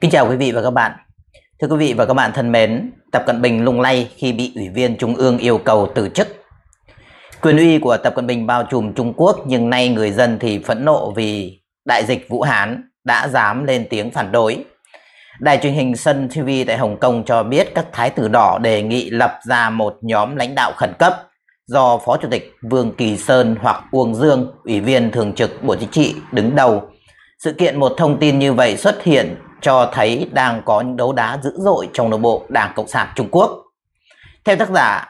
Kính chào quý vị và các bạn. Thưa quý vị và các bạn thân mến, Tập Cận Bình lung lay khi bị Ủy viên Trung ương yêu cầu từ chức. Quyền uy của Tập Cận Bình bao trùm Trung Quốc nhưng nay người dân thì phẫn nộ vì đại dịch Vũ Hán đã dám lên tiếng phản đối. Đài truyền hình Sun TV tại Hồng Kông cho biết các thái tử đỏ đề nghị lập ra một nhóm lãnh đạo khẩn cấp do Phó Chủ tịch Vương Kỳ Sơn hoặc Uông Dương, Ủy viên Thường trực Bộ Chính trị đứng đầu. Sự kiện một thông tin như vậy xuất hiện cho thấy đang có những đấu đá dữ dội trong nội bộ Đảng Cộng sản Trung Quốc. Theo tác giả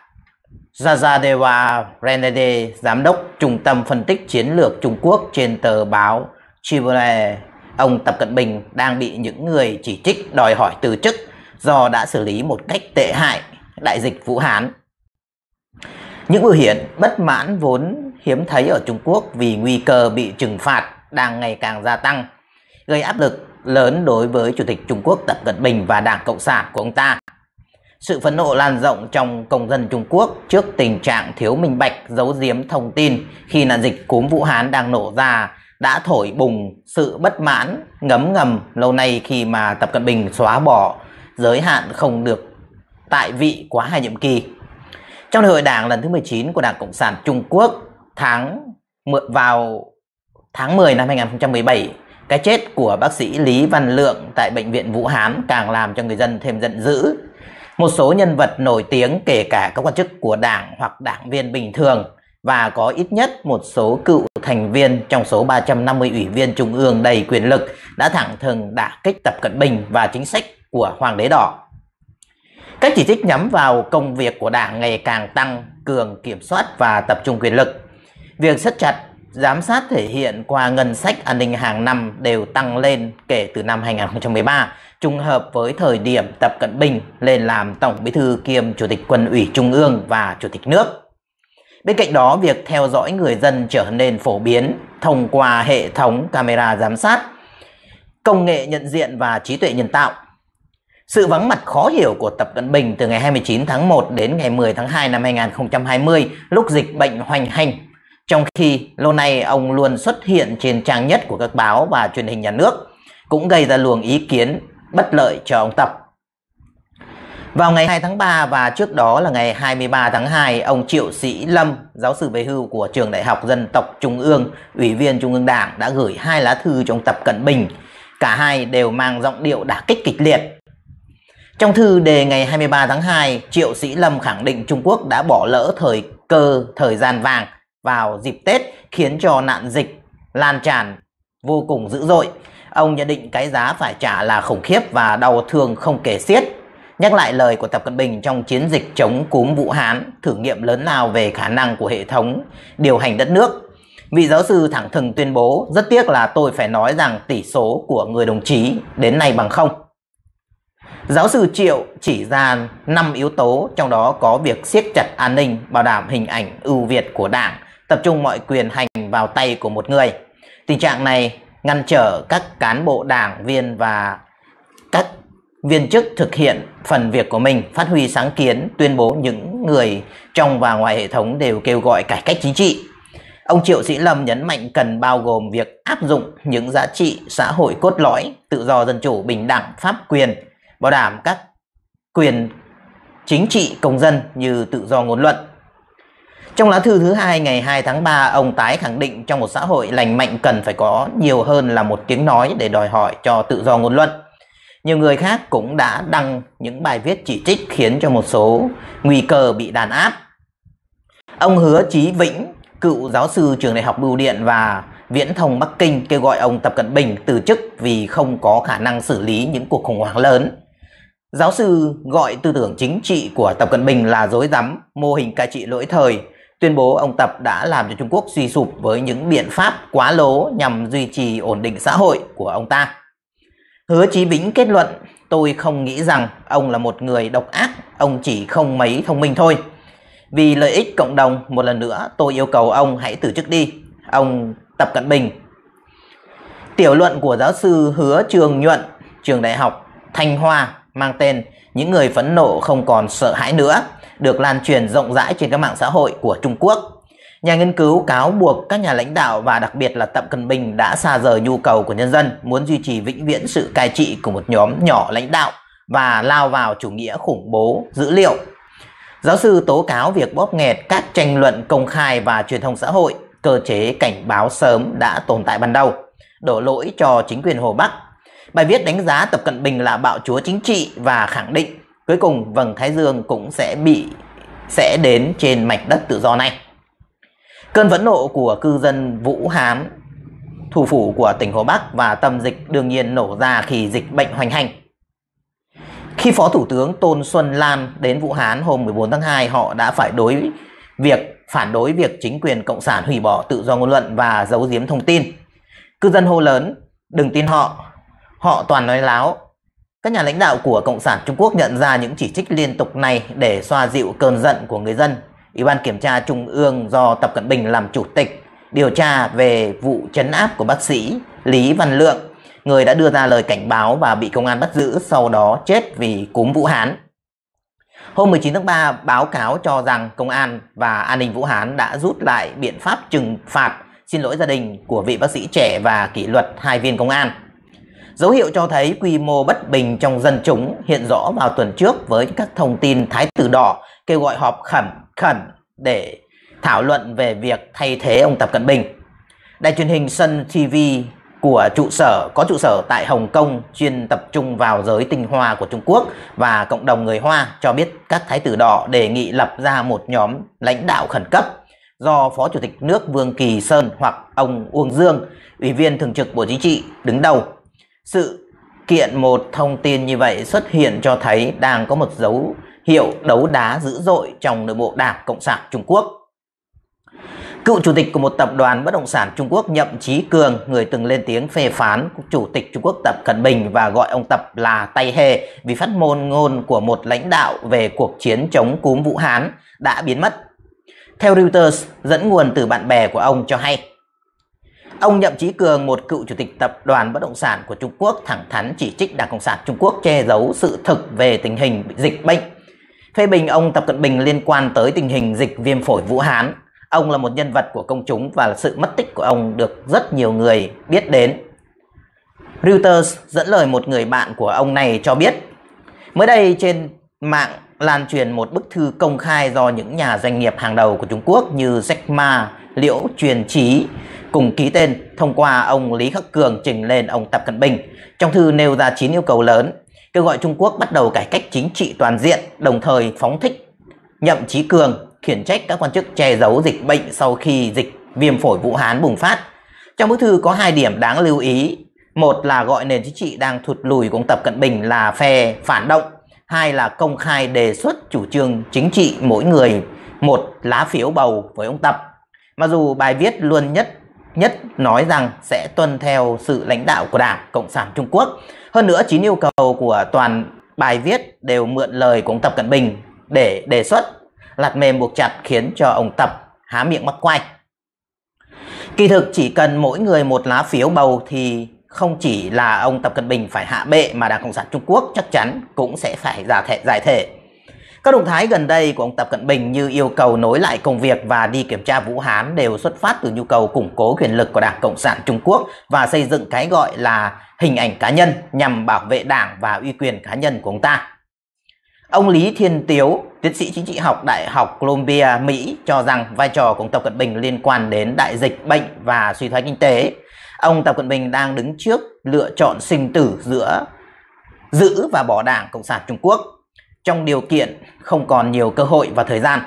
Jazadewa Renade, giám đốc Trung tâm Phân tích Chiến lược Trung Quốc trên tờ báo Chivale, ông Tập Cận Bình đang bị những người chỉ trích đòi hỏi từ chức do đã xử lý một cách tệ hại đại dịch Vũ Hán. Những biểu hiện bất mãn vốn hiếm thấy ở Trung Quốc vì nguy cơ bị trừng phạt đang ngày càng gia tăng, gây áp lực lớn đối với Chủ tịch Trung Quốc Tập Cận Bình và Đảng Cộng sản của ông ta. Sự phẫn nộ lan rộng trong công dân Trung Quốc trước tình trạng thiếu minh bạch giấu giếm thông tin khi nạn dịch cúm Vũ Hán đang nổ ra đã thổi bùng sự bất mãn ngấm ngầm lâu nay khi mà Tập Cận Bình xóa bỏ giới hạn không được tại vị quá hai nhiệm kỳ. Trong đại hội đảng lần thứ 19 của Đảng Cộng sản Trung Quốc tháng vào tháng 10 năm 2017, cái chết của bác sĩ Lý Văn Lượng tại bệnh viện Vũ Hán càng làm cho người dân thêm giận dữ. Một số nhân vật nổi tiếng kể cả các quan chức của đảng hoặc đảng viên bình thường và có ít nhất một số cựu thành viên trong số 350 ủy viên trung ương đầy quyền lực đã thẳng thừng đả kích Tập Cận Bình và chính sách của Hoàng đế đỏ. Các chỉ trích nhắm vào công việc của đảng ngày càng tăng, cường kiểm soát và tập trung quyền lực. Việc siết chặt giám sát thể hiện qua ngân sách an ninh hàng năm đều tăng lên kể từ năm 2013, trùng hợp với thời điểm Tập Cận Bình lên làm Tổng Bí thư kiêm Chủ tịch Quân ủy Trung ương và Chủ tịch nước. Bên cạnh đó, việc theo dõi người dân trở nên phổ biến thông qua hệ thống camera giám sát, công nghệ nhận diện và trí tuệ nhân tạo. Sự vắng mặt khó hiểu của Tập Cận Bình từ ngày 29 tháng 1 đến ngày 10 tháng 2 năm 2020 lúc dịch bệnh hoành hành trong khi lâu nay ông luôn xuất hiện trên trang nhất của các báo và truyền hình nhà nước, cũng gây ra luồng ý kiến bất lợi cho ông Tập. Vào ngày 2 tháng 3 và trước đó là ngày 23 tháng 2, ông Triệu Sĩ Lâm, giáo sư về hưu của Trường Đại học Dân tộc Trung ương, Ủy viên Trung ương Đảng đã gửi hai lá thư cho ông Tập Cận Bình. Cả hai đều mang giọng điệu đả kích kịch liệt. Trong thư đề ngày 23 tháng 2, Triệu Sĩ Lâm khẳng định Trung Quốc đã bỏ lỡ thời cơ thời gian vàng vào dịp Tết khiến cho nạn dịch lan tràn vô cùng dữ dội. Ông nhận định cái giá phải trả là khủng khiếp và đau thương không kể xiết. Nhắc lại lời của Tập Cận Bình trong chiến dịch chống cúm Vũ Hán, thử nghiệm lớn nào về khả năng của hệ thống điều hành đất nước. Vị giáo sư thẳng thừng tuyên bố, rất tiếc là tôi phải nói rằng tỷ số của người đồng chí đến nay bằng không. Giáo sư Triệu chỉ ra 5 yếu tố, trong đó có việc siết chặt an ninh, bảo đảm hình ảnh ưu việt của đảng, tập trung mọi quyền hành vào tay của một người. Tình trạng này ngăn trở các cán bộ đảng viên và các viên chức thực hiện phần việc của mình, phát huy sáng kiến, tuyên bố những người trong và ngoài hệ thống đều kêu gọi cải cách chính trị. Ông Triệu Sĩ Lâm nhấn mạnh cần bao gồm việc áp dụng những giá trị xã hội cốt lõi, tự do dân chủ, bình đẳng, pháp quyền, bảo đảm các quyền chính trị công dân như tự do ngôn luận, trong lá thư thứ hai ngày 2 tháng 3, ông tái khẳng định trong một xã hội lành mạnh cần phải có nhiều hơn là một tiếng nói để đòi hỏi cho tự do ngôn luận. Nhiều người khác cũng đã đăng những bài viết chỉ trích khiến cho một số nguy cơ bị đàn áp. Ông Hứa Chí Vĩnh, cựu giáo sư trường đại học Bưu điện và Viễn thông Bắc Kinh kêu gọi ông Tập Cận Bình từ chức vì không có khả năng xử lý những cuộc khủng hoảng lớn. Giáo sư gọi tư tưởng chính trị của Tập Cận Bình là dối rắm, mô hình cai trị lỗi thời, tuyên bố ông Tập đã làm cho Trung Quốc suy sụp với những biện pháp quá lố nhằm duy trì ổn định xã hội của ông ta. Hứa Chí Bính kết luận, tôi không nghĩ rằng ông là một người độc ác, ông chỉ không mấy thông minh thôi. Vì lợi ích cộng đồng, một lần nữa tôi yêu cầu ông hãy từ chức đi. Ông Tập Cận Bình Tiểu luận của giáo sư Hứa Trường Nhuận, trường đại học Thanh Hoa mang tên Những người phẫn nộ không còn sợ hãi nữa – được lan truyền rộng rãi trên các mạng xã hội của Trung Quốc. Nhà nghiên cứu cáo buộc các nhà lãnh đạo và đặc biệt là Tập Cận Bình đã xa rời nhu cầu của nhân dân muốn duy trì vĩnh viễn sự cai trị của một nhóm nhỏ lãnh đạo và lao vào chủ nghĩa khủng bố dữ liệu. Giáo sư tố cáo việc bóp nghẹt các tranh luận công khai và truyền thông xã hội, cơ chế cảnh báo sớm đã tồn tại ban đầu, đổ lỗi cho chính quyền Hồ Bắc. Bài viết đánh giá Tập Cận Bình là bạo chúa chính trị và khẳng định Cuối cùng vầng thái dương cũng sẽ bị sẽ đến trên mảnh đất tự do này. Cơn vấn nộ của cư dân Vũ Hán, thủ phủ của tỉnh Hồ Bắc và tâm dịch đương nhiên nổ ra khi dịch bệnh hoành hành. Khi Phó Thủ tướng Tôn Xuân Lan đến Vũ Hán hôm 14 tháng 2, họ đã phải đối việc phản đối việc chính quyền Cộng sản hủy bỏ tự do ngôn luận và giấu giếm thông tin. Cư dân hô lớn, đừng tin họ, họ toàn nói láo, các nhà lãnh đạo của Cộng sản Trung Quốc nhận ra những chỉ trích liên tục này để xoa dịu cơn giận của người dân. Ủy ban Kiểm tra Trung ương do Tập Cận Bình làm chủ tịch điều tra về vụ chấn áp của bác sĩ Lý Văn Lượng, người đã đưa ra lời cảnh báo và bị công an bắt giữ sau đó chết vì cúm Vũ Hán. Hôm 19 tháng 3, báo cáo cho rằng công an và an ninh Vũ Hán đã rút lại biện pháp trừng phạt xin lỗi gia đình của vị bác sĩ trẻ và kỷ luật hai viên công an. Dấu hiệu cho thấy quy mô bất bình trong dân chúng hiện rõ vào tuần trước với các thông tin Thái tử đỏ kêu gọi họp khẩn khẩn để thảo luận về việc thay thế ông Tập Cận Bình. Đài truyền hình Sun TV của trụ sở có trụ sở tại Hồng Kông chuyên tập trung vào giới tinh hoa của Trung Quốc và cộng đồng người Hoa cho biết các thái tử đỏ đề nghị lập ra một nhóm lãnh đạo khẩn cấp do Phó Chủ tịch nước Vương Kỳ Sơn hoặc ông Uông Dương, Ủy viên Thường trực Bộ Chính trị đứng đầu sự kiện một thông tin như vậy xuất hiện cho thấy đang có một dấu hiệu đấu đá dữ dội trong nội bộ Đảng Cộng sản Trung Quốc. Cựu chủ tịch của một tập đoàn bất động sản Trung Quốc Nhậm Chí Cường, người từng lên tiếng phê phán chủ tịch Trung Quốc Tập Cận Bình và gọi ông Tập là tay hề vì phát ngôn ngôn của một lãnh đạo về cuộc chiến chống cúm Vũ Hán đã biến mất. Theo Reuters, dẫn nguồn từ bạn bè của ông cho hay, Ông Nhậm Chí Cường, một cựu chủ tịch tập đoàn bất động sản của Trung Quốc thẳng thắn chỉ trích Đảng Cộng sản Trung Quốc che giấu sự thực về tình hình dịch bệnh. Phê bình ông Tập Cận Bình liên quan tới tình hình dịch viêm phổi Vũ Hán. Ông là một nhân vật của công chúng và sự mất tích của ông được rất nhiều người biết đến. Reuters dẫn lời một người bạn của ông này cho biết, mới đây trên mạng lan truyền một bức thư công khai do những nhà doanh nghiệp hàng đầu của Trung Quốc như Jack Ma, Liễu Truyền Trí, cùng ký tên thông qua ông Lý Khắc Cường trình lên ông Tập Cận Bình. Trong thư nêu ra 9 yêu cầu lớn, kêu gọi Trung Quốc bắt đầu cải cách chính trị toàn diện, đồng thời phóng thích nhậm chí cường, khiển trách các quan chức che giấu dịch bệnh sau khi dịch viêm phổi Vũ Hán bùng phát. Trong bức thư có hai điểm đáng lưu ý. Một là gọi nền chính trị đang thụt lùi của ông Tập Cận Bình là phe phản động. Hai là công khai đề xuất chủ trương chính trị mỗi người một lá phiếu bầu với ông Tập. Mặc dù bài viết luôn nhất nhất nói rằng sẽ tuân theo sự lãnh đạo của Đảng Cộng sản Trung Quốc. Hơn nữa, chín yêu cầu của toàn bài viết đều mượn lời của ông Tập Cận Bình để đề xuất lạt mềm buộc chặt khiến cho ông Tập há miệng mắc quay. Kỳ thực chỉ cần mỗi người một lá phiếu bầu thì không chỉ là ông Tập Cận Bình phải hạ bệ mà Đảng Cộng sản Trung Quốc chắc chắn cũng sẽ phải giải thể. Giải thể. Các động thái gần đây của ông Tập Cận Bình như yêu cầu nối lại công việc và đi kiểm tra Vũ Hán đều xuất phát từ nhu cầu củng cố quyền lực của Đảng Cộng sản Trung Quốc và xây dựng cái gọi là hình ảnh cá nhân nhằm bảo vệ đảng và uy quyền cá nhân của ông ta. Ông Lý Thiên Tiếu, tiến sĩ chính trị học Đại học Columbia, Mỹ cho rằng vai trò của ông Tập Cận Bình liên quan đến đại dịch, bệnh và suy thoái kinh tế. Ông Tập Cận Bình đang đứng trước lựa chọn sinh tử giữa giữ và bỏ đảng Cộng sản Trung Quốc trong điều kiện không còn nhiều cơ hội và thời gian.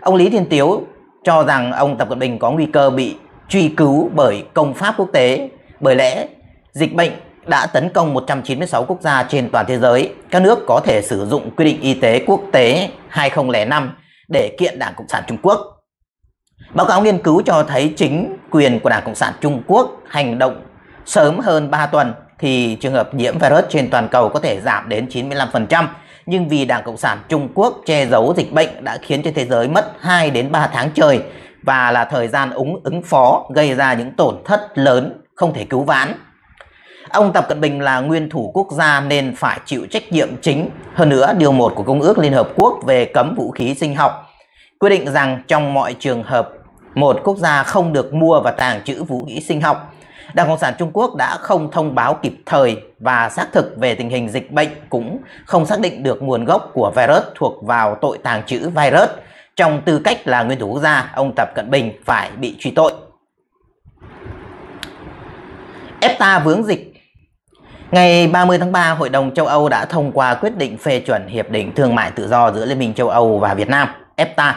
Ông Lý Thiên Tiếu cho rằng ông Tập Cận Bình có nguy cơ bị truy cứu bởi công pháp quốc tế bởi lẽ dịch bệnh đã tấn công 196 quốc gia trên toàn thế giới. Các nước có thể sử dụng quy định y tế quốc tế 2005 để kiện Đảng Cộng sản Trung Quốc. Báo cáo nghiên cứu cho thấy chính quyền của Đảng Cộng sản Trung Quốc hành động sớm hơn 3 tuần thì trường hợp nhiễm virus trên toàn cầu có thể giảm đến 95% nhưng vì Đảng Cộng sản Trung Quốc che giấu dịch bệnh đã khiến cho thế giới mất 2 đến 3 tháng trời và là thời gian ứng ứng phó gây ra những tổn thất lớn không thể cứu vãn. Ông Tập Cận Bình là nguyên thủ quốc gia nên phải chịu trách nhiệm chính. Hơn nữa, điều 1 của Công ước Liên Hợp Quốc về cấm vũ khí sinh học quy định rằng trong mọi trường hợp, một quốc gia không được mua và tàng trữ vũ khí sinh học Đảng Cộng sản Trung Quốc đã không thông báo kịp thời và xác thực về tình hình dịch bệnh cũng không xác định được nguồn gốc của virus thuộc vào tội tàng trữ virus. Trong tư cách là nguyên thủ quốc gia, ông Tập Cận Bình phải bị truy tội. EFTA vướng dịch Ngày 30 tháng 3, Hội đồng châu Âu đã thông qua quyết định phê chuẩn Hiệp định Thương mại Tự do giữa Liên minh châu Âu và Việt Nam, EFTA,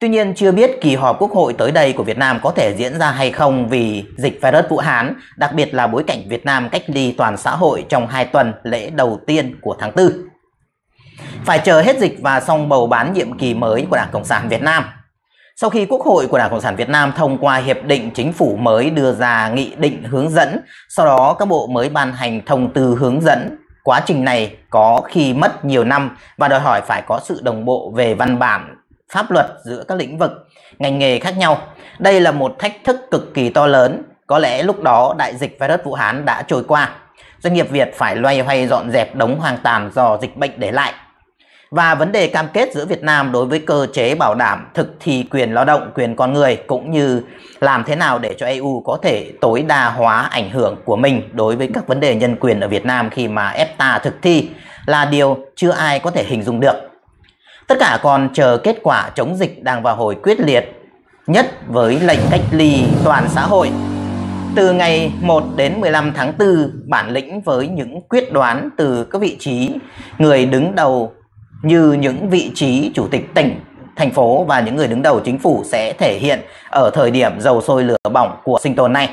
Tuy nhiên chưa biết kỳ họp quốc hội tới đây của Việt Nam có thể diễn ra hay không vì dịch virus Vũ Hán, đặc biệt là bối cảnh Việt Nam cách ly toàn xã hội trong 2 tuần lễ đầu tiên của tháng 4. Phải chờ hết dịch và xong bầu bán nhiệm kỳ mới của Đảng Cộng sản Việt Nam. Sau khi Quốc hội của Đảng Cộng sản Việt Nam thông qua hiệp định chính phủ mới đưa ra nghị định hướng dẫn, sau đó các bộ mới ban hành thông tư hướng dẫn Quá trình này có khi mất nhiều năm và đòi hỏi phải có sự đồng bộ về văn bản pháp luật giữa các lĩnh vực, ngành nghề khác nhau. Đây là một thách thức cực kỳ to lớn. Có lẽ lúc đó đại dịch virus Vũ Hán đã trôi qua. Doanh nghiệp Việt phải loay hoay dọn dẹp đống hoang tàn do dịch bệnh để lại. Và vấn đề cam kết giữa Việt Nam đối với cơ chế bảo đảm thực thi quyền lao động, quyền con người cũng như làm thế nào để cho EU có thể tối đa hóa ảnh hưởng của mình đối với các vấn đề nhân quyền ở Việt Nam khi mà EFTA thực thi là điều chưa ai có thể hình dung được. Tất cả còn chờ kết quả chống dịch đang vào hồi quyết liệt nhất với lệnh cách ly toàn xã hội. Từ ngày 1 đến 15 tháng 4, bản lĩnh với những quyết đoán từ các vị trí người đứng đầu như những vị trí chủ tịch tỉnh, thành phố và những người đứng đầu chính phủ sẽ thể hiện ở thời điểm dầu sôi lửa bỏng của sinh tồn này.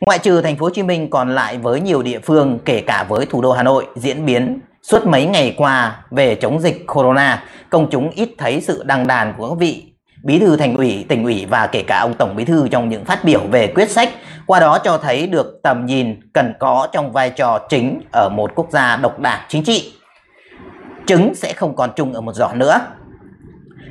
Ngoại trừ thành phố Hồ Chí Minh còn lại với nhiều địa phương kể cả với thủ đô Hà Nội diễn biến Suốt mấy ngày qua về chống dịch corona, công chúng ít thấy sự đăng đàn của các vị bí thư thành ủy, tỉnh ủy và kể cả ông tổng bí thư trong những phát biểu về quyết sách, qua đó cho thấy được tầm nhìn cần có trong vai trò chính ở một quốc gia độc đảng chính trị. Trứng sẽ không còn chung ở một giỏ nữa.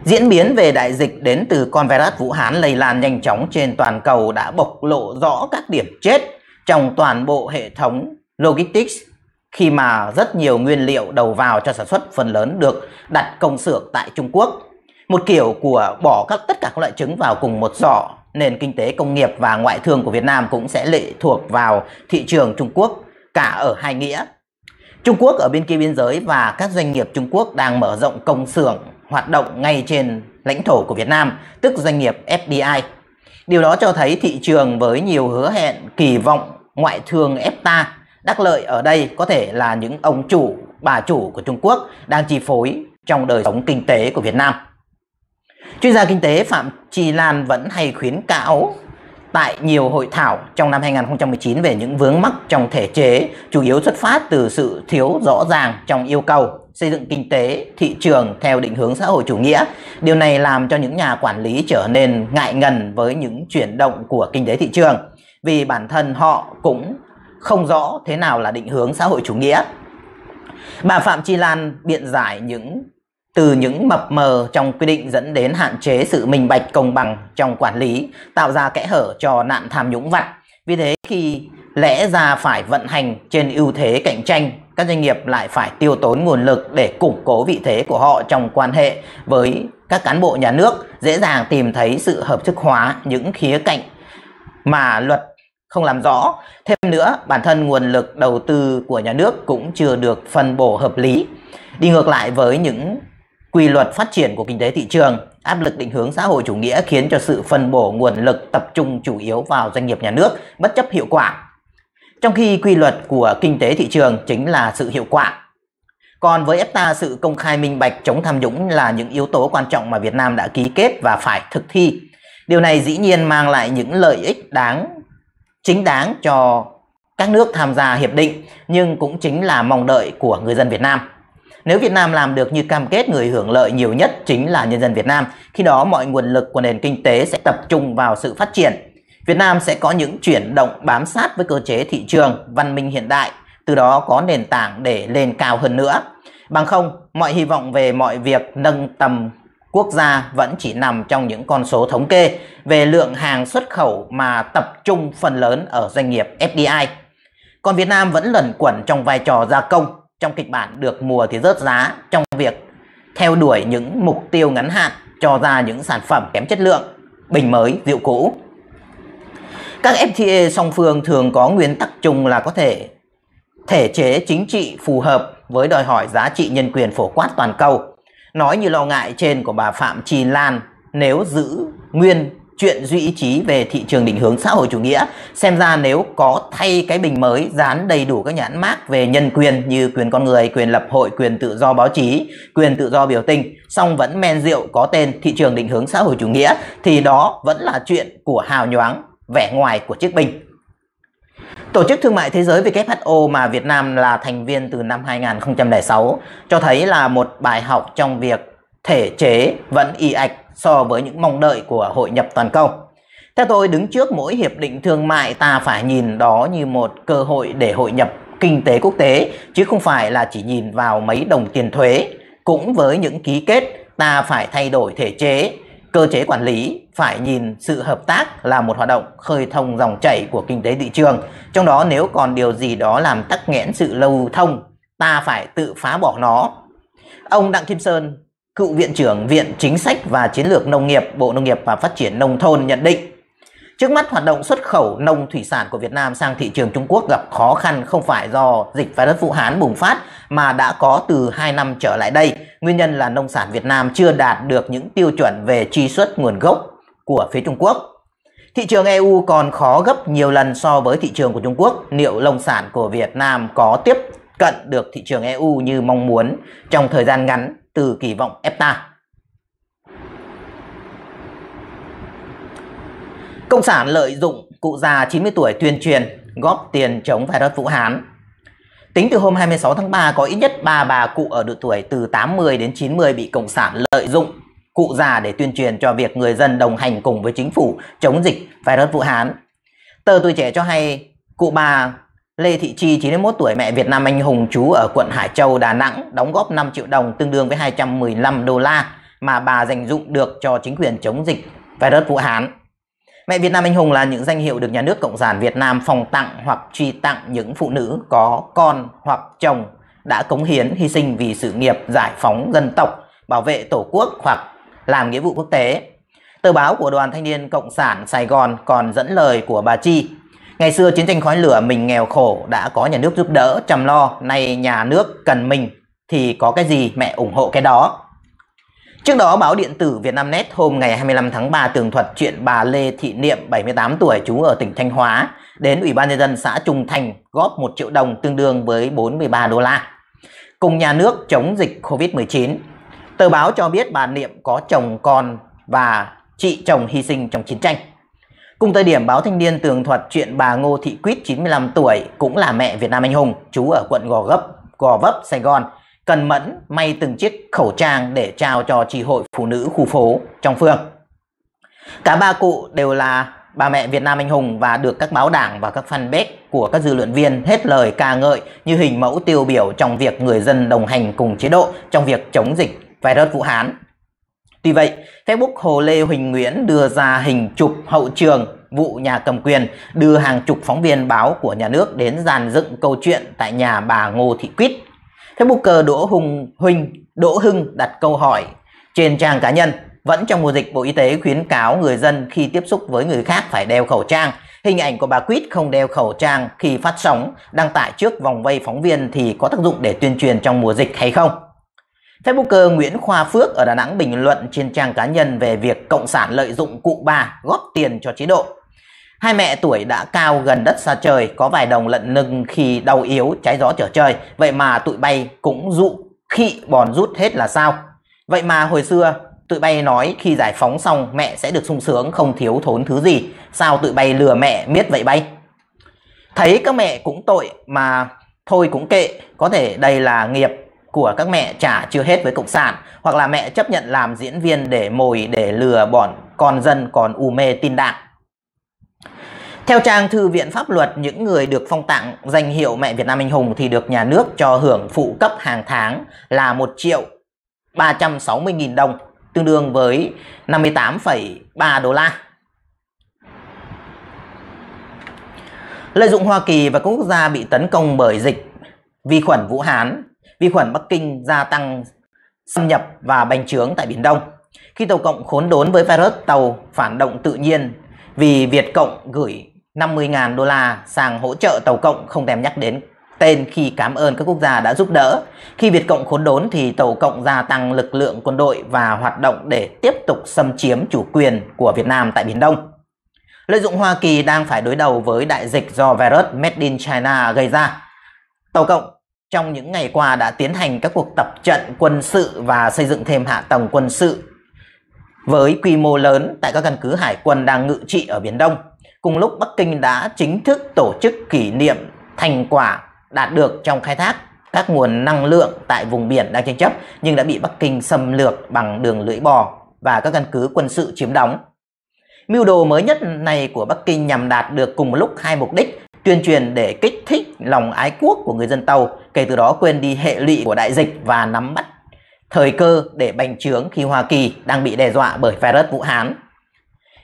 Diễn biến về đại dịch đến từ con virus Vũ Hán lây lan nhanh chóng trên toàn cầu đã bộc lộ rõ các điểm chết trong toàn bộ hệ thống logistics khi mà rất nhiều nguyên liệu đầu vào cho sản xuất phần lớn được đặt công xưởng tại Trung Quốc. Một kiểu của bỏ các tất cả các loại trứng vào cùng một giỏ, nền kinh tế công nghiệp và ngoại thương của Việt Nam cũng sẽ lệ thuộc vào thị trường Trung Quốc cả ở hai nghĩa. Trung Quốc ở bên kia biên giới và các doanh nghiệp Trung Quốc đang mở rộng công xưởng hoạt động ngay trên lãnh thổ của Việt Nam, tức doanh nghiệp FDI. Điều đó cho thấy thị trường với nhiều hứa hẹn kỳ vọng ngoại thương EFTA Đắc lợi ở đây có thể là những ông chủ, bà chủ của Trung Quốc đang chi phối trong đời sống kinh tế của Việt Nam. Chuyên gia kinh tế Phạm Trì Lan vẫn hay khuyến cáo tại nhiều hội thảo trong năm 2019 về những vướng mắc trong thể chế, chủ yếu xuất phát từ sự thiếu rõ ràng trong yêu cầu xây dựng kinh tế, thị trường theo định hướng xã hội chủ nghĩa. Điều này làm cho những nhà quản lý trở nên ngại ngần với những chuyển động của kinh tế thị trường vì bản thân họ cũng không rõ thế nào là định hướng xã hội chủ nghĩa. Bà Phạm Chi Lan biện giải những từ những mập mờ trong quy định dẫn đến hạn chế sự minh bạch công bằng trong quản lý, tạo ra kẽ hở cho nạn tham nhũng vặt. Vì thế khi lẽ ra phải vận hành trên ưu thế cạnh tranh, các doanh nghiệp lại phải tiêu tốn nguồn lực để củng cố vị thế của họ trong quan hệ với các cán bộ nhà nước, dễ dàng tìm thấy sự hợp thức hóa những khía cạnh mà luật không làm rõ. Thêm nữa, bản thân nguồn lực đầu tư của nhà nước cũng chưa được phân bổ hợp lý. Đi ngược lại với những quy luật phát triển của kinh tế thị trường, áp lực định hướng xã hội chủ nghĩa khiến cho sự phân bổ nguồn lực tập trung chủ yếu vào doanh nghiệp nhà nước, bất chấp hiệu quả. Trong khi quy luật của kinh tế thị trường chính là sự hiệu quả. Còn với EFTA, sự công khai minh bạch chống tham nhũng là những yếu tố quan trọng mà Việt Nam đã ký kết và phải thực thi. Điều này dĩ nhiên mang lại những lợi ích đáng chính đáng cho các nước tham gia hiệp định nhưng cũng chính là mong đợi của người dân Việt Nam. Nếu Việt Nam làm được như cam kết người hưởng lợi nhiều nhất chính là nhân dân Việt Nam, khi đó mọi nguồn lực của nền kinh tế sẽ tập trung vào sự phát triển. Việt Nam sẽ có những chuyển động bám sát với cơ chế thị trường văn minh hiện đại, từ đó có nền tảng để lên cao hơn nữa. Bằng không, mọi hy vọng về mọi việc nâng tầm quốc gia vẫn chỉ nằm trong những con số thống kê về lượng hàng xuất khẩu mà tập trung phần lớn ở doanh nghiệp FDI. Còn Việt Nam vẫn lẩn quẩn trong vai trò gia công, trong kịch bản được mùa thì rớt giá trong việc theo đuổi những mục tiêu ngắn hạn cho ra những sản phẩm kém chất lượng, bình mới, rượu cũ. Các FTA song phương thường có nguyên tắc chung là có thể thể chế chính trị phù hợp với đòi hỏi giá trị nhân quyền phổ quát toàn cầu nói như lo ngại trên của bà Phạm Trì Lan nếu giữ nguyên chuyện duy ý chí về thị trường định hướng xã hội chủ nghĩa xem ra nếu có thay cái bình mới dán đầy đủ các nhãn mác về nhân quyền như quyền con người quyền lập hội quyền tự do báo chí quyền tự do biểu tình song vẫn men rượu có tên thị trường định hướng xã hội chủ nghĩa thì đó vẫn là chuyện của hào nhoáng vẻ ngoài của chiếc bình Tổ chức Thương mại Thế giới WHO mà Việt Nam là thành viên từ năm 2006 cho thấy là một bài học trong việc thể chế vẫn y ạch so với những mong đợi của hội nhập toàn cầu. Theo tôi, đứng trước mỗi hiệp định thương mại ta phải nhìn đó như một cơ hội để hội nhập kinh tế quốc tế, chứ không phải là chỉ nhìn vào mấy đồng tiền thuế. Cũng với những ký kết, ta phải thay đổi thể chế, cơ chế quản lý phải nhìn sự hợp tác là một hoạt động khơi thông dòng chảy của kinh tế thị trường trong đó nếu còn điều gì đó làm tắc nghẽn sự lưu thông ta phải tự phá bỏ nó ông đặng kim sơn cựu viện trưởng viện chính sách và chiến lược nông nghiệp bộ nông nghiệp và phát triển nông thôn nhận định Trước mắt hoạt động xuất khẩu nông thủy sản của Việt Nam sang thị trường Trung Quốc gặp khó khăn không phải do dịch virus Vũ Hán bùng phát mà đã có từ 2 năm trở lại đây. Nguyên nhân là nông sản Việt Nam chưa đạt được những tiêu chuẩn về truy xuất nguồn gốc của phía Trung Quốc. Thị trường EU còn khó gấp nhiều lần so với thị trường của Trung Quốc. Liệu nông sản của Việt Nam có tiếp cận được thị trường EU như mong muốn trong thời gian ngắn từ kỳ vọng EFTA? Cộng sản lợi dụng cụ già 90 tuổi tuyên truyền góp tiền chống virus Vũ Hán. Tính từ hôm 26 tháng 3 có ít nhất 3 bà cụ ở độ tuổi từ 80 đến 90 bị Cộng sản lợi dụng cụ già để tuyên truyền cho việc người dân đồng hành cùng với chính phủ chống dịch virus Vũ Hán. Tờ Tuổi Trẻ cho hay cụ bà Lê Thị Chi 91 tuổi mẹ Việt Nam anh hùng trú ở quận Hải Châu, Đà Nẵng đóng góp 5 triệu đồng tương đương với 215 đô la mà bà dành dụng được cho chính quyền chống dịch virus Vũ Hán. Mẹ Việt Nam Anh Hùng là những danh hiệu được nhà nước Cộng sản Việt Nam phòng tặng hoặc truy tặng những phụ nữ có con hoặc chồng đã cống hiến hy sinh vì sự nghiệp giải phóng dân tộc, bảo vệ Tổ quốc hoặc làm nghĩa vụ quốc tế. Tờ báo của Đoàn Thanh niên Cộng sản Sài Gòn còn dẫn lời của bà Chi. Ngày xưa chiến tranh khói lửa mình nghèo khổ đã có nhà nước giúp đỡ, chăm lo, nay nhà nước cần mình thì có cái gì mẹ ủng hộ cái đó. Trước đó, báo điện tử Vietnamnet hôm ngày 25 tháng 3 tường thuật chuyện bà Lê Thị Niệm, 78 tuổi, trú ở tỉnh Thanh Hóa, đến Ủy ban Nhân dân xã Trung Thành góp 1 triệu đồng tương đương với 43 đô la. Cùng nhà nước chống dịch COVID-19, tờ báo cho biết bà Niệm có chồng con và chị chồng hy sinh trong chiến tranh. Cùng thời điểm báo Thanh niên tường thuật chuyện bà Ngô Thị Quýt 95 tuổi cũng là mẹ Việt Nam Anh Hùng, trú ở quận Gò Gấp, Gò Vấp, Sài Gòn, cần mẫn may từng chiếc khẩu trang để trao cho tri hội phụ nữ khu phố trong phường. Cả ba cụ đều là bà mẹ Việt Nam anh hùng và được các báo đảng và các fanpage của các dư luận viên hết lời ca ngợi như hình mẫu tiêu biểu trong việc người dân đồng hành cùng chế độ trong việc chống dịch virus Vũ Hán. Tuy vậy, Facebook Hồ Lê Huỳnh Nguyễn đưa ra hình chụp hậu trường vụ nhà cầm quyền đưa hàng chục phóng viên báo của nhà nước đến dàn dựng câu chuyện tại nhà bà Ngô Thị Quýt Thế Booker Đỗ Hùng Huỳnh Đỗ Hưng đặt câu hỏi trên trang cá nhân vẫn trong mùa dịch, Bộ Y tế khuyến cáo người dân khi tiếp xúc với người khác phải đeo khẩu trang. Hình ảnh của bà Quýt không đeo khẩu trang khi phát sóng, đăng tải trước vòng vây phóng viên thì có tác dụng để tuyên truyền trong mùa dịch hay không? Facebooker Nguyễn Khoa Phước ở Đà Nẵng bình luận trên trang cá nhân về việc Cộng sản lợi dụng cụ bà góp tiền cho chế độ. Hai mẹ tuổi đã cao gần đất xa trời, có vài đồng lận nâng khi đau yếu, trái gió trở trời. Vậy mà tụi bay cũng dụ khị bòn rút hết là sao? Vậy mà hồi xưa tụi bay nói khi giải phóng xong mẹ sẽ được sung sướng không thiếu thốn thứ gì. Sao tụi bay lừa mẹ biết vậy bay? Thấy các mẹ cũng tội mà thôi cũng kệ, có thể đây là nghiệp của các mẹ trả chưa hết với cộng sản hoặc là mẹ chấp nhận làm diễn viên để mồi để lừa bọn con dân còn u mê tin đảng theo trang Thư viện Pháp luật, những người được phong tặng danh hiệu Mẹ Việt Nam Anh Hùng thì được nhà nước cho hưởng phụ cấp hàng tháng là 1 triệu 360 nghìn đồng, tương đương với 58,3 đô la. Lợi dụng Hoa Kỳ và các quốc gia bị tấn công bởi dịch vi khuẩn Vũ Hán, vi khuẩn Bắc Kinh gia tăng xâm nhập và bành trướng tại Biển Đông. Khi Tàu Cộng khốn đốn với virus tàu phản động tự nhiên vì Việt Cộng gửi 50.000 đô la sang hỗ trợ Tàu Cộng không thèm nhắc đến tên khi cảm ơn các quốc gia đã giúp đỡ. Khi Việt Cộng khốn đốn thì Tàu Cộng gia tăng lực lượng quân đội và hoạt động để tiếp tục xâm chiếm chủ quyền của Việt Nam tại Biển Đông. Lợi dụng Hoa Kỳ đang phải đối đầu với đại dịch do virus Made in China gây ra, Tàu Cộng trong những ngày qua đã tiến hành các cuộc tập trận quân sự và xây dựng thêm hạ tầng quân sự với quy mô lớn tại các căn cứ hải quân đang ngự trị ở Biển Đông Cùng lúc Bắc Kinh đã chính thức tổ chức kỷ niệm thành quả đạt được trong khai thác các nguồn năng lượng tại vùng biển đang tranh chấp nhưng đã bị Bắc Kinh xâm lược bằng đường lưỡi bò và các căn cứ quân sự chiếm đóng. Mưu đồ mới nhất này của Bắc Kinh nhằm đạt được cùng một lúc hai mục đích tuyên truyền để kích thích lòng ái quốc của người dân Tàu, kể từ đó quên đi hệ lụy của đại dịch và nắm bắt thời cơ để bành trướng khi Hoa Kỳ đang bị đe dọa bởi virus Vũ Hán.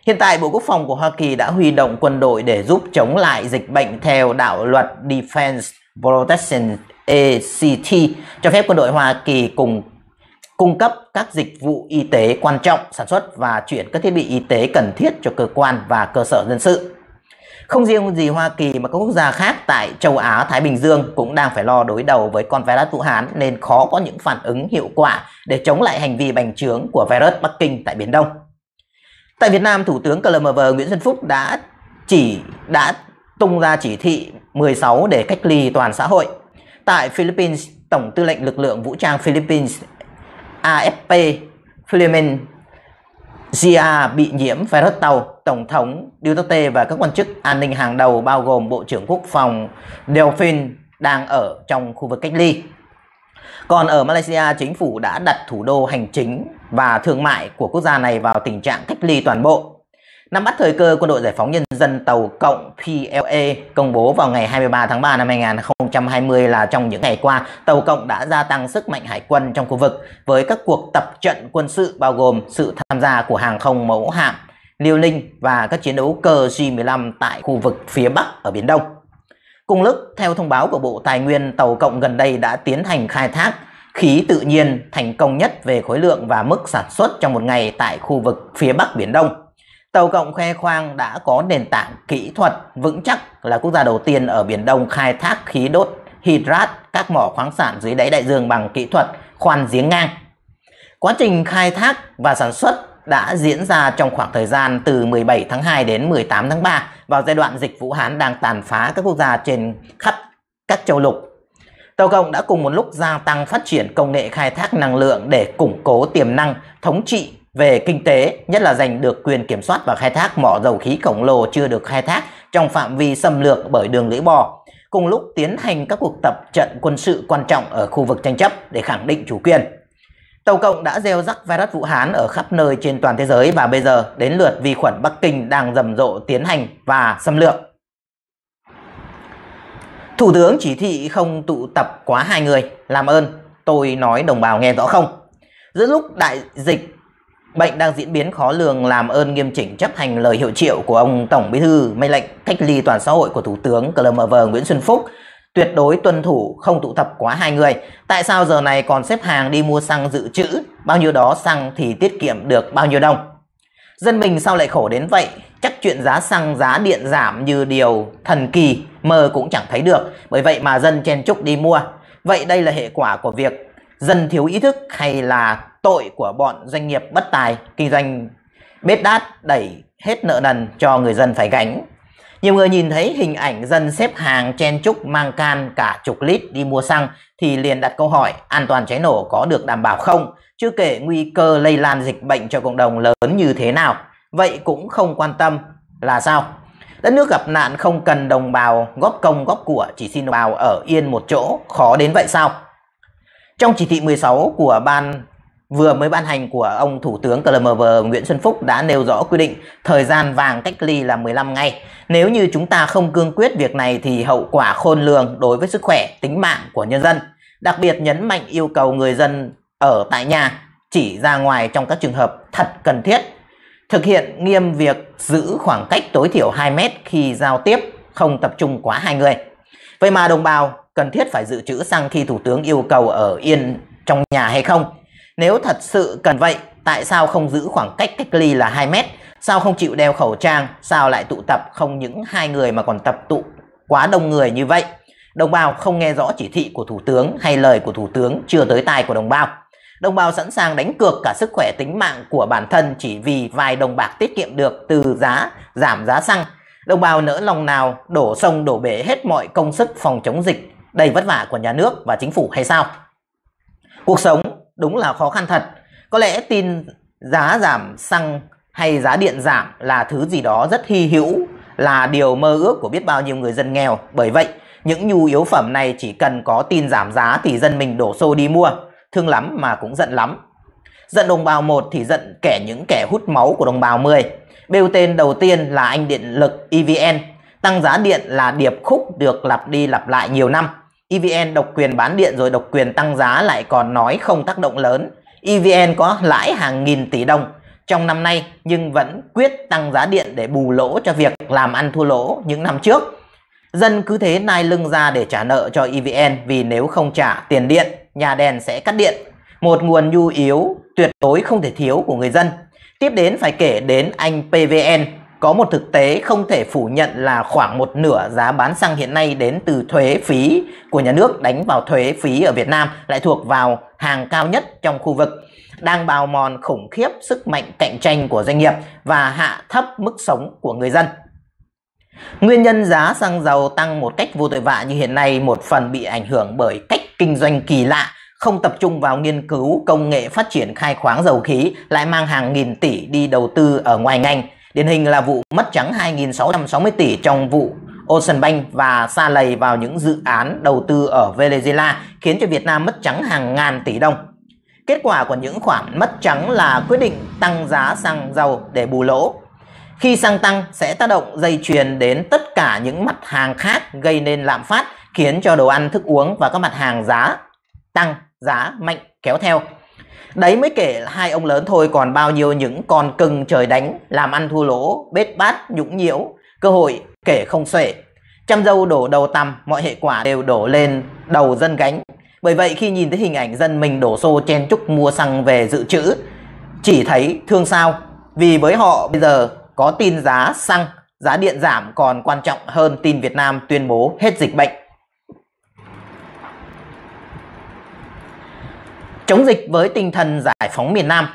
Hiện tại, Bộ Quốc phòng của Hoa Kỳ đã huy động quân đội để giúp chống lại dịch bệnh theo đạo luật Defense Protection ACT, cho phép quân đội Hoa Kỳ cùng cung cấp các dịch vụ y tế quan trọng, sản xuất và chuyển các thiết bị y tế cần thiết cho cơ quan và cơ sở dân sự. Không riêng gì Hoa Kỳ mà các quốc gia khác tại châu Á, Thái Bình Dương cũng đang phải lo đối đầu với con virus Vũ Hán nên khó có những phản ứng hiệu quả để chống lại hành vi bành trướng của virus Bắc Kinh tại Biển Đông. Tại Việt Nam, Thủ tướng CLMV Nguyễn Xuân Phúc đã chỉ đã tung ra chỉ thị 16 để cách ly toàn xã hội. Tại Philippines, Tổng tư lệnh lực lượng vũ trang Philippines AFP Philemon Gia bị nhiễm virus tàu, Tổng thống Duterte và các quan chức an ninh hàng đầu bao gồm Bộ trưởng Quốc phòng Delphin đang ở trong khu vực cách ly. Còn ở Malaysia, chính phủ đã đặt thủ đô hành chính và thương mại của quốc gia này vào tình trạng cách ly toàn bộ. Nắm bắt thời cơ, quân đội giải phóng nhân dân Tàu Cộng PLA công bố vào ngày 23 tháng 3 năm 2020 là trong những ngày qua, Tàu Cộng đã gia tăng sức mạnh hải quân trong khu vực với các cuộc tập trận quân sự bao gồm sự tham gia của hàng không mẫu hạm Liêu Ninh và các chiến đấu cơ J-15 tại khu vực phía Bắc ở Biển Đông. Cùng lúc, theo thông báo của Bộ Tài nguyên, Tàu Cộng gần đây đã tiến hành khai thác khí tự nhiên thành công nhất về khối lượng và mức sản xuất trong một ngày tại khu vực phía Bắc Biển Đông. Tàu Cộng khoe khoang đã có nền tảng kỹ thuật vững chắc là quốc gia đầu tiên ở Biển Đông khai thác khí đốt hydrat các mỏ khoáng sản dưới đáy đại dương bằng kỹ thuật khoan giếng ngang. Quá trình khai thác và sản xuất đã diễn ra trong khoảng thời gian từ 17 tháng 2 đến 18 tháng 3 vào giai đoạn dịch Vũ Hán đang tàn phá các quốc gia trên khắp các châu lục Tàu cộng đã cùng một lúc gia tăng phát triển công nghệ khai thác năng lượng để củng cố tiềm năng thống trị về kinh tế, nhất là giành được quyền kiểm soát và khai thác mỏ dầu khí khổng lồ chưa được khai thác trong phạm vi xâm lược bởi đường lưỡi bò, cùng lúc tiến hành các cuộc tập trận quân sự quan trọng ở khu vực tranh chấp để khẳng định chủ quyền. Tàu Cộng đã gieo rắc virus Vũ Hán ở khắp nơi trên toàn thế giới và bây giờ đến lượt vi khuẩn Bắc Kinh đang rầm rộ tiến hành và xâm lược. Thủ tướng chỉ thị không tụ tập quá hai người, làm ơn, tôi nói đồng bào nghe rõ không? Giữa lúc đại dịch bệnh đang diễn biến khó lường làm ơn nghiêm chỉnh chấp hành lời hiệu triệu của ông Tổng Bí thư, mệnh lệnh cách ly toàn xã hội của Thủ tướng Clover Nguyễn Xuân Phúc, tuyệt đối tuân thủ không tụ tập quá hai người. Tại sao giờ này còn xếp hàng đi mua xăng dự trữ, bao nhiêu đó xăng thì tiết kiệm được bao nhiêu đồng? Dân mình sao lại khổ đến vậy, Chắc chuyện giá xăng giá điện giảm như điều thần kỳ mơ cũng chẳng thấy được. Bởi vậy mà dân chen chúc đi mua. Vậy đây là hệ quả của việc dân thiếu ý thức hay là tội của bọn doanh nghiệp bất tài kinh doanh bết đát đẩy hết nợ nần cho người dân phải gánh. Nhiều người nhìn thấy hình ảnh dân xếp hàng chen chúc mang can cả chục lít đi mua xăng thì liền đặt câu hỏi an toàn cháy nổ có được đảm bảo không? Chưa kể nguy cơ lây lan dịch bệnh cho cộng đồng lớn như thế nào vậy cũng không quan tâm là sao? Đất nước gặp nạn không cần đồng bào góp công góp của, chỉ xin đồng bào ở yên một chỗ, khó đến vậy sao? Trong chỉ thị 16 của ban vừa mới ban hành của ông Thủ tướng CLMV Nguyễn Xuân Phúc đã nêu rõ quy định thời gian vàng cách ly là 15 ngày. Nếu như chúng ta không cương quyết việc này thì hậu quả khôn lường đối với sức khỏe, tính mạng của nhân dân. Đặc biệt nhấn mạnh yêu cầu người dân ở tại nhà chỉ ra ngoài trong các trường hợp thật cần thiết Thực hiện nghiêm việc giữ khoảng cách tối thiểu 2 mét khi giao tiếp, không tập trung quá hai người. Vậy mà đồng bào cần thiết phải dự trữ xăng khi Thủ tướng yêu cầu ở yên trong nhà hay không? Nếu thật sự cần vậy, tại sao không giữ khoảng cách cách ly là 2 mét? Sao không chịu đeo khẩu trang? Sao lại tụ tập không những hai người mà còn tập tụ quá đông người như vậy? Đồng bào không nghe rõ chỉ thị của Thủ tướng hay lời của Thủ tướng chưa tới tai của đồng bào. Đồng bào sẵn sàng đánh cược cả sức khỏe tính mạng của bản thân chỉ vì vài đồng bạc tiết kiệm được từ giá giảm giá xăng. Đồng bào nỡ lòng nào đổ sông đổ bể hết mọi công sức phòng chống dịch đầy vất vả của nhà nước và chính phủ hay sao? Cuộc sống đúng là khó khăn thật. Có lẽ tin giá giảm xăng hay giá điện giảm là thứ gì đó rất hy hữu, là điều mơ ước của biết bao nhiêu người dân nghèo. Bởi vậy, những nhu yếu phẩm này chỉ cần có tin giảm giá thì dân mình đổ xô đi mua thương lắm mà cũng giận lắm. Giận đồng bào một thì giận kẻ những kẻ hút máu của đồng bào 10. Bêu tên đầu tiên là anh điện lực EVN. Tăng giá điện là điệp khúc được lặp đi lặp lại nhiều năm. EVN độc quyền bán điện rồi độc quyền tăng giá lại còn nói không tác động lớn. EVN có lãi hàng nghìn tỷ đồng trong năm nay nhưng vẫn quyết tăng giá điện để bù lỗ cho việc làm ăn thua lỗ những năm trước. Dân cứ thế nai lưng ra để trả nợ cho EVN vì nếu không trả tiền điện, nhà đèn sẽ cắt điện. Một nguồn nhu yếu tuyệt đối không thể thiếu của người dân. Tiếp đến phải kể đến anh PVN. Có một thực tế không thể phủ nhận là khoảng một nửa giá bán xăng hiện nay đến từ thuế phí của nhà nước đánh vào thuế phí ở Việt Nam lại thuộc vào hàng cao nhất trong khu vực đang bào mòn khủng khiếp sức mạnh cạnh tranh của doanh nghiệp và hạ thấp mức sống của người dân. Nguyên nhân giá xăng dầu tăng một cách vô tội vạ như hiện nay một phần bị ảnh hưởng bởi cách kinh doanh kỳ lạ, không tập trung vào nghiên cứu công nghệ phát triển khai khoáng dầu khí lại mang hàng nghìn tỷ đi đầu tư ở ngoài ngành. Điển hình là vụ mất trắng 2.660 tỷ trong vụ Ocean Bank và xa lầy vào những dự án đầu tư ở Venezuela khiến cho Việt Nam mất trắng hàng ngàn tỷ đồng. Kết quả của những khoản mất trắng là quyết định tăng giá xăng dầu để bù lỗ khi xăng tăng sẽ tác động dây chuyền đến tất cả những mặt hàng khác gây nên lạm phát khiến cho đồ ăn, thức uống và các mặt hàng giá tăng, giá mạnh kéo theo. Đấy mới kể hai ông lớn thôi còn bao nhiêu những con cưng trời đánh, làm ăn thua lỗ, bết bát, nhũng nhiễu, cơ hội kể không xuể. chăm dâu đổ đầu tằm, mọi hệ quả đều đổ lên đầu dân gánh. Bởi vậy khi nhìn thấy hình ảnh dân mình đổ xô chen chúc mua xăng về dự trữ, chỉ thấy thương sao. Vì với họ bây giờ có tin giá xăng, giá điện giảm còn quan trọng hơn tin Việt Nam tuyên bố hết dịch bệnh. Chống dịch với tinh thần giải phóng miền Nam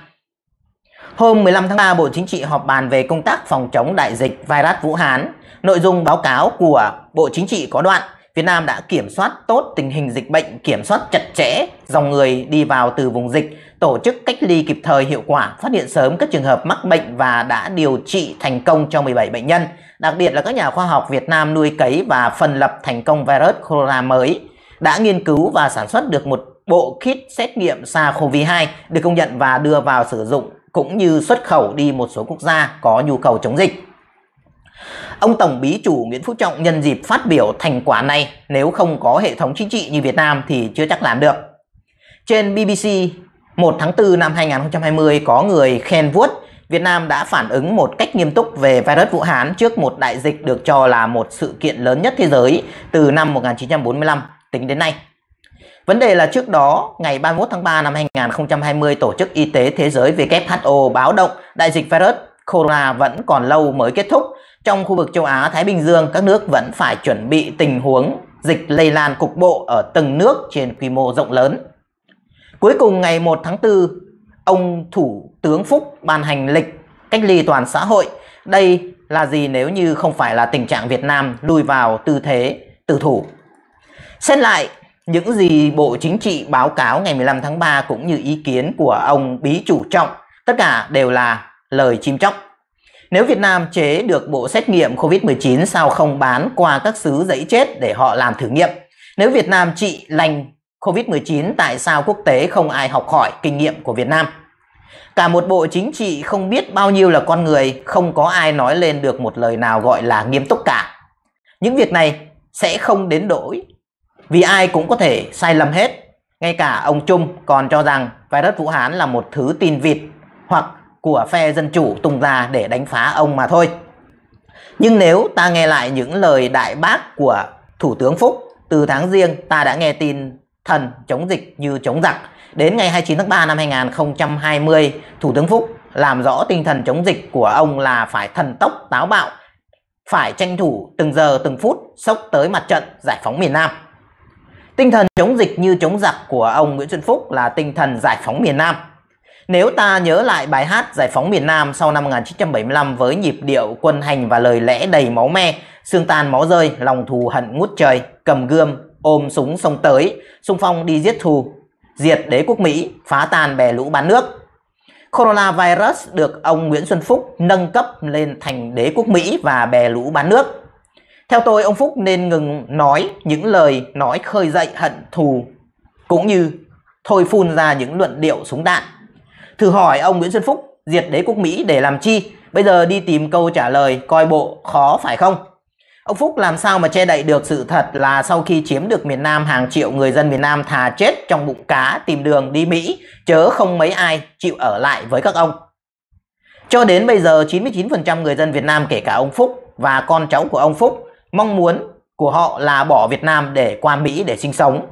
Hôm 15 tháng 3, Bộ Chính trị họp bàn về công tác phòng chống đại dịch virus Vũ Hán. Nội dung báo cáo của Bộ Chính trị có đoạn Việt Nam đã kiểm soát tốt tình hình dịch bệnh, kiểm soát chặt chẽ dòng người đi vào từ vùng dịch, tổ chức cách ly kịp thời hiệu quả, phát hiện sớm các trường hợp mắc bệnh và đã điều trị thành công cho 17 bệnh nhân. Đặc biệt là các nhà khoa học Việt Nam nuôi cấy và phân lập thành công virus corona mới, đã nghiên cứu và sản xuất được một bộ kit xét nghiệm SARS-CoV-2 được công nhận và đưa vào sử dụng cũng như xuất khẩu đi một số quốc gia có nhu cầu chống dịch. Ông Tổng Bí chủ Nguyễn Phú Trọng nhân dịp phát biểu thành quả này nếu không có hệ thống chính trị như Việt Nam thì chưa chắc làm được. Trên BBC 1 tháng 4 năm 2020 có người khen vuốt Việt Nam đã phản ứng một cách nghiêm túc về virus Vũ Hán trước một đại dịch được cho là một sự kiện lớn nhất thế giới từ năm 1945 tính đến nay. Vấn đề là trước đó, ngày 31 tháng 3 năm 2020, Tổ chức Y tế Thế giới WHO báo động đại dịch virus corona vẫn còn lâu mới kết thúc trong khu vực châu Á Thái Bình Dương, các nước vẫn phải chuẩn bị tình huống dịch lây lan cục bộ ở từng nước trên quy mô rộng lớn. Cuối cùng ngày 1 tháng 4, ông Thủ tướng Phúc ban hành lịch cách ly toàn xã hội. Đây là gì nếu như không phải là tình trạng Việt Nam lùi vào tư thế tự thủ. Xét lại những gì Bộ Chính trị báo cáo ngày 15 tháng 3 cũng như ý kiến của ông Bí Chủ Trọng, tất cả đều là lời chim chóc. Nếu Việt Nam chế được bộ xét nghiệm COVID-19 sao không bán qua các xứ giấy chết để họ làm thử nghiệm? Nếu Việt Nam trị lành COVID-19 tại sao quốc tế không ai học hỏi kinh nghiệm của Việt Nam? Cả một bộ chính trị không biết bao nhiêu là con người, không có ai nói lên được một lời nào gọi là nghiêm túc cả. Những việc này sẽ không đến đổi vì ai cũng có thể sai lầm hết. Ngay cả ông Trung còn cho rằng virus Vũ Hán là một thứ tin vịt hoặc của phe Dân Chủ tung ra để đánh phá ông mà thôi. Nhưng nếu ta nghe lại những lời đại bác của Thủ tướng Phúc từ tháng riêng ta đã nghe tin thần chống dịch như chống giặc. Đến ngày 29 tháng 3 năm 2020, Thủ tướng Phúc làm rõ tinh thần chống dịch của ông là phải thần tốc táo bạo, phải tranh thủ từng giờ từng phút sốc tới mặt trận giải phóng miền Nam. Tinh thần chống dịch như chống giặc của ông Nguyễn Xuân Phúc là tinh thần giải phóng miền Nam nếu ta nhớ lại bài hát Giải phóng miền Nam sau năm 1975 với nhịp điệu quân hành và lời lẽ đầy máu me, xương tan máu rơi, lòng thù hận ngút trời, cầm gươm, ôm súng sông tới, xung phong đi giết thù, diệt đế quốc Mỹ, phá tan bè lũ bán nước. Coronavirus được ông Nguyễn Xuân Phúc nâng cấp lên thành đế quốc Mỹ và bè lũ bán nước. Theo tôi, ông Phúc nên ngừng nói những lời nói khơi dậy hận thù, cũng như thôi phun ra những luận điệu súng đạn Thử hỏi ông Nguyễn Xuân Phúc diệt đế quốc Mỹ để làm chi? Bây giờ đi tìm câu trả lời coi bộ khó phải không? Ông Phúc làm sao mà che đậy được sự thật là sau khi chiếm được miền Nam hàng triệu người dân miền Nam thà chết trong bụng cá tìm đường đi Mỹ chớ không mấy ai chịu ở lại với các ông. Cho đến bây giờ 99% người dân Việt Nam kể cả ông Phúc và con cháu của ông Phúc mong muốn của họ là bỏ Việt Nam để qua Mỹ để sinh sống.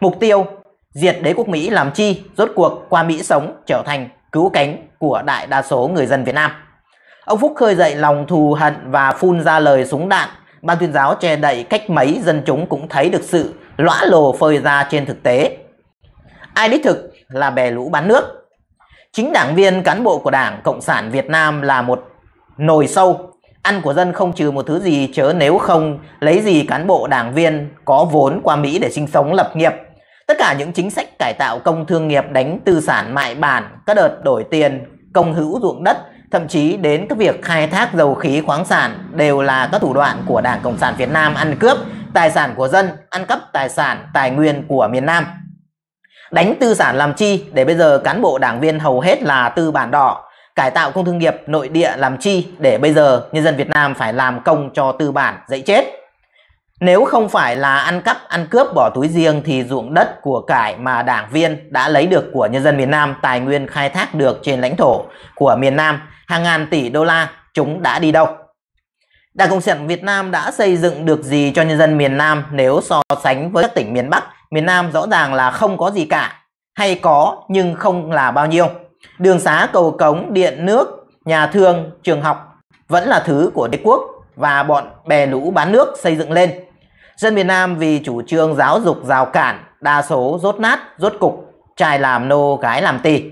Mục tiêu Diệt đế quốc Mỹ làm chi, rốt cuộc qua Mỹ sống trở thành cứu cánh của đại đa số người dân Việt Nam. Ông Phúc khơi dậy lòng thù hận và phun ra lời súng đạn. Ban tuyên giáo che đậy cách mấy dân chúng cũng thấy được sự lõa lồ phơi ra trên thực tế. Ai đích thực là bè lũ bán nước. Chính đảng viên cán bộ của Đảng Cộng sản Việt Nam là một nồi sâu. Ăn của dân không trừ một thứ gì chớ nếu không lấy gì cán bộ đảng viên có vốn qua Mỹ để sinh sống lập nghiệp Tất cả những chính sách cải tạo công thương nghiệp đánh tư sản mại bản, các đợt đổi tiền, công hữu ruộng đất, thậm chí đến các việc khai thác dầu khí khoáng sản đều là các thủ đoạn của Đảng Cộng sản Việt Nam ăn cướp tài sản của dân, ăn cắp tài sản, tài nguyên của miền Nam. Đánh tư sản làm chi để bây giờ cán bộ đảng viên hầu hết là tư bản đỏ, cải tạo công thương nghiệp nội địa làm chi để bây giờ nhân dân Việt Nam phải làm công cho tư bản dậy chết. Nếu không phải là ăn cắp, ăn cướp bỏ túi riêng thì ruộng đất của cải mà đảng viên đã lấy được của nhân dân miền Nam tài nguyên khai thác được trên lãnh thổ của miền Nam hàng ngàn tỷ đô la chúng đã đi đâu? Đảng Cộng sản Việt Nam đã xây dựng được gì cho nhân dân miền Nam nếu so sánh với các tỉnh miền Bắc, miền Nam rõ ràng là không có gì cả hay có nhưng không là bao nhiêu. Đường xá, cầu cống, điện, nước, nhà thương, trường học vẫn là thứ của đế quốc và bọn bè lũ bán nước xây dựng lên Dân miền Nam vì chủ trương giáo dục rào cản, đa số rốt nát, rốt cục, trai làm nô, gái làm tỳ.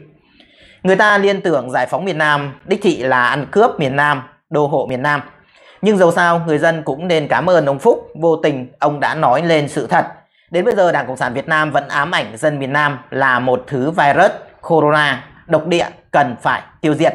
Người ta liên tưởng giải phóng miền Nam, đích thị là ăn cướp miền Nam, đô hộ miền Nam. Nhưng dầu sao người dân cũng nên cảm ơn ông Phúc, vô tình ông đã nói lên sự thật. Đến bây giờ Đảng Cộng sản Việt Nam vẫn ám ảnh dân miền Nam là một thứ virus corona độc địa cần phải tiêu diệt.